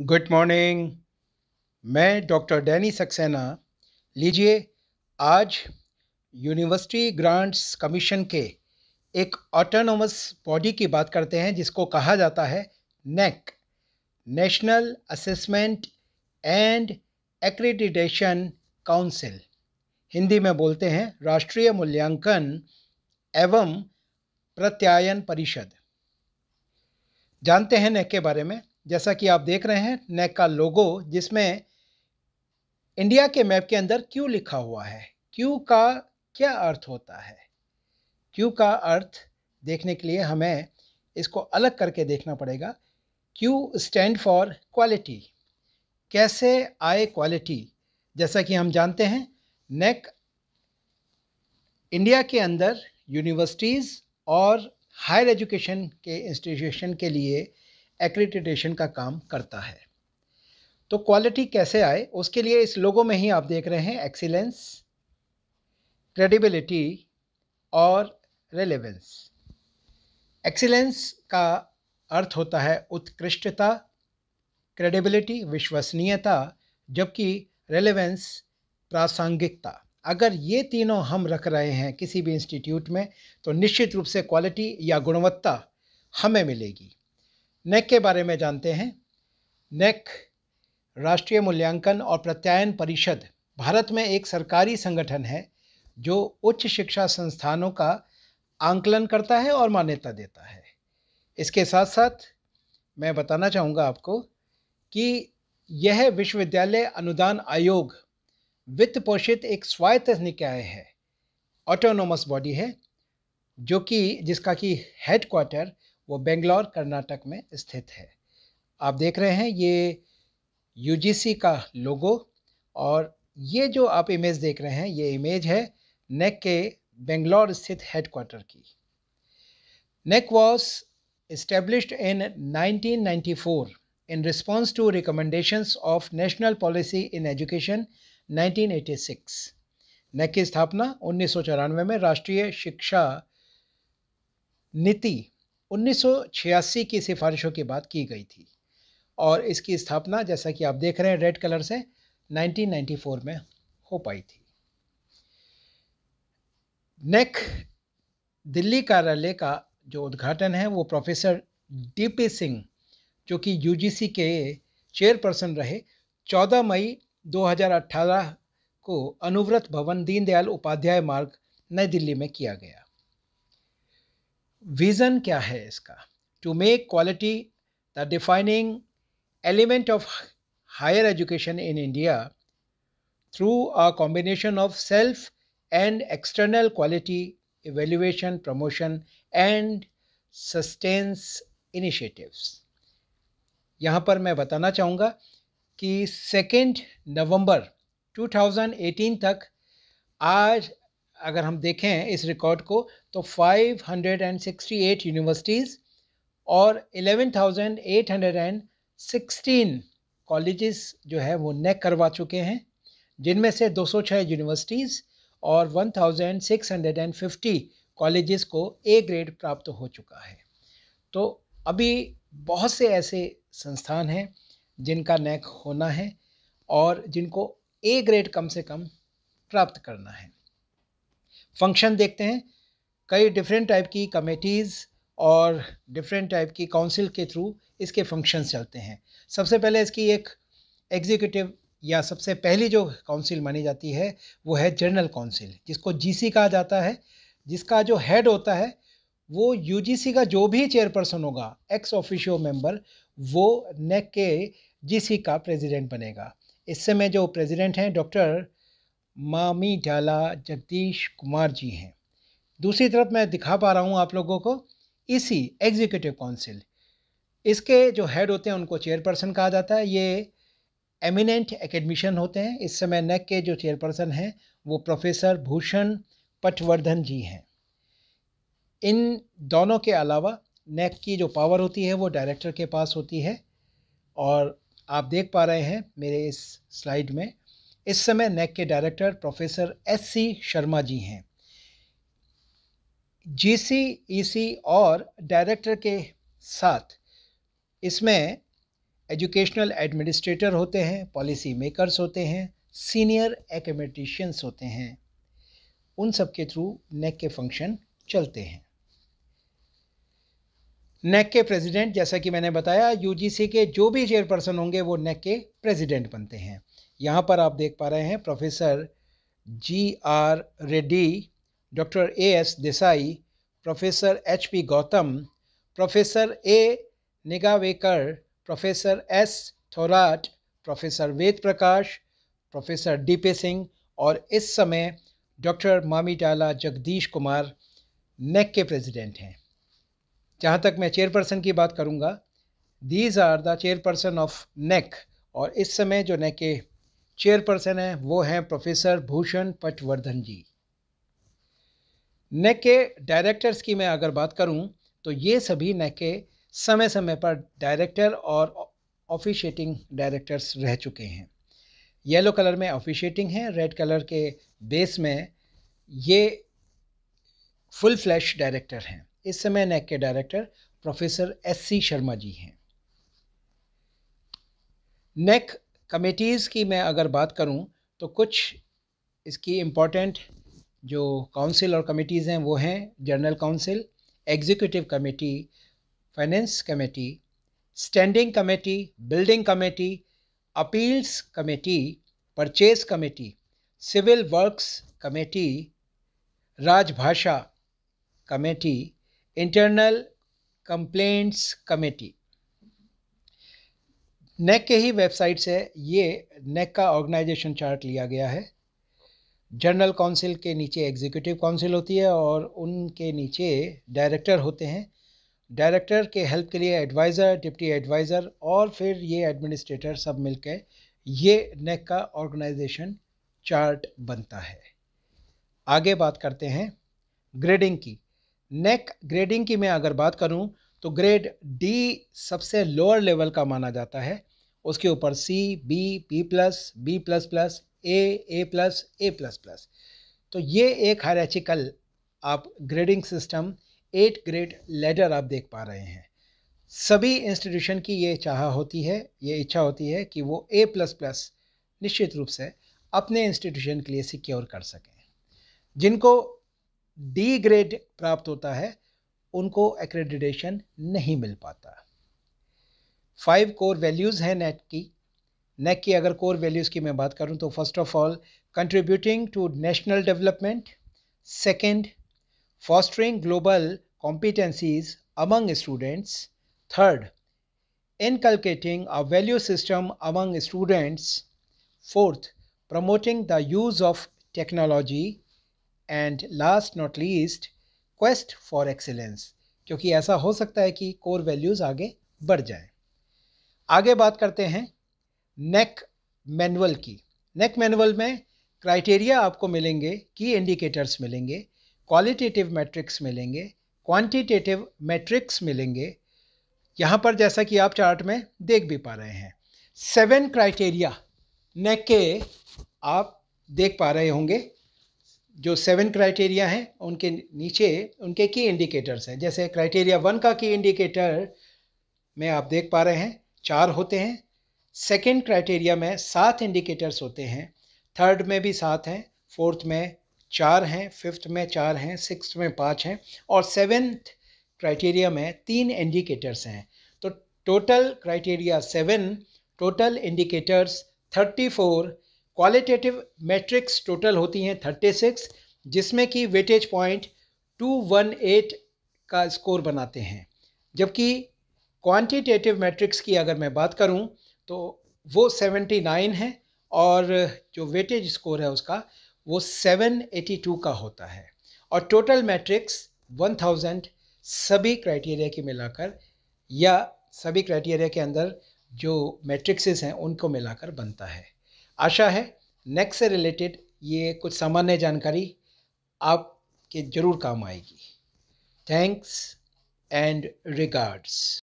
good morning मैं doctor Danny Saxena लीजिए आज यूनिवर्सिटी ग्रांट्स कमीशन के एक ऑटोनोमस बॉडी की बात करते हैं जिसको कहा जाता है NAAC national assessment and accreditation council Hindi में बोलते हैं राष्ट्रीय मूल्यांकन एवं प्रत्यायन परिषद जानते हैं नेक के बारे में जैसा कि आप देख रहे हैं नेक का लोगो जिसमें इंडिया के मैप के अंदर क्यू लिखा हुआ है क्यू का क्या अर्थ होता है क्यू का अर्थ देखने के लिए हमें इसको अलग करके देखना पड़ेगा क्यू स्टैंड फॉर क्वालिटी कैसे आए क्वालिटी जैसा कि हम जानते हैं नेक इंडिया के अंदर यूनिवर्सिटीज़ और हायर एजुकेशन के इंस्टीट्यूशन के लिए एक्रीडिटेशन का काम करता है तो क्वालिटी कैसे आए उसके लिए इस लोगों में ही आप देख रहे हैं एक्सीलेंस क्रेडिबिलिटी और रेलेवेंस एक्सीलेंस का अर्थ होता है उत्कृष्टता क्रेडिबिलिटी विश्वसनीयता जबकि रेलेवेंस प्रासंगिकता अगर ये तीनों हम रख रहे हैं किसी भी इंस्टीट्यूट में तो निश्चित रूप से क्वालिटी या गुणवत्ता हमें मिलेगी नेक के बारे में जानते हैं नेक राष्ट्रीय मूल्यांकन और प्रत्यायन परिषद भारत में एक सरकारी संगठन है जो उच्च शिक्षा संस्थानों का आंकलन करता है और मान्यता देता है इसके साथ साथ मैं बताना चाहूँगा आपको कि यह विश्वविद्यालय अनुदान आयोग वित्त पोषित एक स्वायत्त निकाय है ऑटोनोमस बॉडी है जो कि जिसका कि हेडक्वार्टर वो बेंगलोर कर्नाटक में स्थित है आप देख रहे हैं ये यूजीसी का लोगो और ये जो आप इमेज देख रहे हैं ये इमेज है नेक के बेंगलोर स्थित हेडक्वार्टर की NAAC was established in 1994 in response to recommendations of national policy in education 1986 NAAC की स्थापना उन्नीस में राष्ट्रीय शिक्षा नीति 1986 की सिफारिशों की बात की गई थी और इसकी स्थापना जैसा कि आप देख रहे हैं रेड कलर से 1994 में हो पाई थी नेक दिल्ली कार्यालय का जो उद्घाटन है वो प्रोफेसर डीपी सिंह जो कि यूजीसी के चेयरपर्सन रहे 14 मई 2018 को अनुव्रत भवन दीनदयाल उपाध्याय मार्ग नई दिल्ली में किया गया विज़न क्या है इसका to make quality the defining element of higher education in India through a combination of self and external quality evaluation, promotion and sustenance initiative यहाँ पर मैं बताना चाहूँगा कि सेकेंड नवंबर 2018 तक आज अगर हम देखें इस रिकॉर्ड को तो 568 यूनिवर्सिटीज़ और 11,816 कॉलेजेस जो है वो नेक करवा चुके हैं जिनमें से 206 यूनिवर्सिटीज़ और 1,650 कॉलेजेस को ए ग्रेड प्राप्त हो चुका है तो अभी बहुत से ऐसे संस्थान हैं जिनका नेक होना है और जिनको ए ग्रेड कम से कम प्राप्त करना है फंक्शन देखते हैं कई डिफरेंट टाइप की कमेटीज़ और डिफरेंट टाइप की काउंसिल के थ्रू इसके फंक्शंस चलते हैं सबसे पहले इसकी एक एग्जीक्यूटिव या सबसे पहली जो काउंसिल मानी जाती है वो है जनरल काउंसिल जिसको जीसी कहा जाता है जिसका जो हेड होता है वो यूजीसी का जो भी चेयरपर्सन होगा एक्स ऑफिशियो मेंबर वो नेक के जीसी का प्रेसिडेंट बनेगा इस समय जो प्रेसिडेंट हैं डॉक्टर मामी डाला जगदीश कुमार जी हैं दूसरी तरफ मैं दिखा पा रहा हूँ आप लोगों को इसी एग्जीक्यूटिव काउंसिल इसके जो हेड होते हैं उनको चेयरपर्सन कहा जाता है ये एमिनेंट एकेडमिशन होते हैं इस समय नेक के जो चेयरपर्सन हैं वो प्रोफेसर भूषण पटवर्धन जी हैं इन दोनों के अलावा नेक की जो पावर होती है वो डायरेक्टर के पास होती है और आप देख पा रहे हैं मेरे इस स्लाइड में इस समय नेक के director professor S C Sharma ji हैं जी सी ई सी और डायरेक्टर के साथ इसमें एजुकेशनल एडमिनिस्ट्रेटर होते हैं पॉलिसी मेकर्स होते हैं सीनियर एकेमेटिशियंस होते हैं उन सब के थ्रू नेक के फंक्शन चलते हैं नेक के प्रेसिडेंट जैसा कि मैंने बताया यूजीसी के जो भी चेयरपर्सन होंगे वो नेक के प्रेसिडेंट बनते हैं यहाँ पर आप देख पा रहे हैं professor G R Reddy doctor A S Desai professor H P Gautam professor A Nigavekar professor S Thorat professor Ved Prakash professor D P Singh और इस समय डॉक्टर मामीटाला जगदीश कुमार नेक के प्रेसिडेंट हैं जहाँ तक मैं चेयरपर्सन की बात करूँगा these are the chairperson of NAAC और इस समय जो नेक e के चेयरपर्सन हैं वो हैं प्रोफेसर भूषण पटवर्धन जी नेक के डायरेक्टर्स की मैं अगर बात करूं तो ये सभी नेक के समय समय पर डायरेक्टर और ऑफिशिएटिंग डायरेक्टर्स रह चुके हैं येलो कलर में ऑफिशिएटिंग है रेड कलर के बेस में ये फुल फ्लैश डायरेक्टर हैं इस समय नेक के director professor S C Sharma ji हैं नेक कमेटीज़ की मैं अगर बात करूँ तो कुछ इसकी इम्पोर्टेंट जो काउंसिल और कमेटीज़ हैं वो हैं general council executive committee finance committee standing committee building committee appeals committee purchase committee civil works committee Rajbhasha committee internal complaints committee NAAC के ही वेबसाइट से ये नेक का ऑर्गेनाइजेशन चार्ट लिया गया है जनरल काउंसिल के नीचे एग्जीक्यूटिव काउंसिल होती है और उनके नीचे डायरेक्टर होते हैं डायरेक्टर के हेल्प के लिए एडवाइज़र डिप्टी एडवाइज़र और फिर ये एडमिनिस्ट्रेटर सब मिलकर ये नेक का ऑर्गेनाइजेशन चार्ट बनता है आगे बात करते हैं ग्रेडिंग की नेक ग्रेडिंग की मैं अगर बात करूं तो ग्रेड डी सबसे लोअर लेवल का माना जाता है उसके ऊपर C B B plus B plus plus A A plus A plus plus तो ये एक हायरचिकल आप grading system eight grade ladder आप देख पा रहे हैं सभी इंस्टीट्यूशन की ये चाह होती है ये इच्छा होती है कि वो ए प्लस प्लस निश्चित रूप से अपने इंस्टीट्यूशन के लिए सिक्योर कर सकें जिनको डी ग्रेड प्राप्त होता है उनको एक्रेडिटेशन नहीं मिल पाता फाइव कोर वैल्यूज़ हैं नेट की नेट की अगर कोर वैल्यूज़ की मैं बात करूँ तो first of all contributing to national development second fostering global competencies among students third inculcating a value system among students fourth promoting the use of technology and last not least quest for excellence क्योंकि ऐसा हो सकता है कि core values आगे बढ़ जाए आगे बात करते हैं नेक मैनुअल की नेक मैनुअल में क्राइटेरिया आपको मिलेंगे की इंडिकेटर्स मिलेंगे क्वालिटेटिव मैट्रिक्स मिलेंगे क्वांटिटेटिव मैट्रिक्स मिलेंगे यहाँ पर जैसा कि आप चार्ट में देख भी पा रहे हैं सेवन क्राइटेरिया नेक के आप देख पा रहे होंगे जो सेवन क्राइटेरिया हैं उनके नीचे उनके की इंडिकेटर्स हैं जैसे क्राइटेरिया वन का की इंडिकेटर में आप देख पा रहे हैं चार होते हैं सेकेंड क्राइटेरिया में सात इंडिकेटर्स होते हैं थर्ड में भी सात हैं फोर्थ में चार हैं फिफ्थ में चार हैं सिक्स में पाँच हैं और सेवेंथ क्राइटेरिया में तीन इंडिकेटर्स हैं तो total criteria seven total indicators thirty four qualitative metrics total होती हैं 36 जिसमें कि वेटेज पॉइंट 218 का स्कोर बनाते हैं जबकि क्वांटिटेटिव मैट्रिक्स की अगर मैं बात करूं तो वो 79 है और जो वेटेज स्कोर है उसका वो 782 का होता है और टोटल मैट्रिक्स 1000 सभी क्राइटेरिया की मिलाकर या सभी क्राइटेरिया के अंदर जो मैट्रिक्स हैं उनको मिलाकर बनता है आशा है नेक्स्ट से रिलेटेड ये कुछ सामान्य जानकारी आपके ज़रूर काम आएगी थैंक्स एंड रिगार्ड्स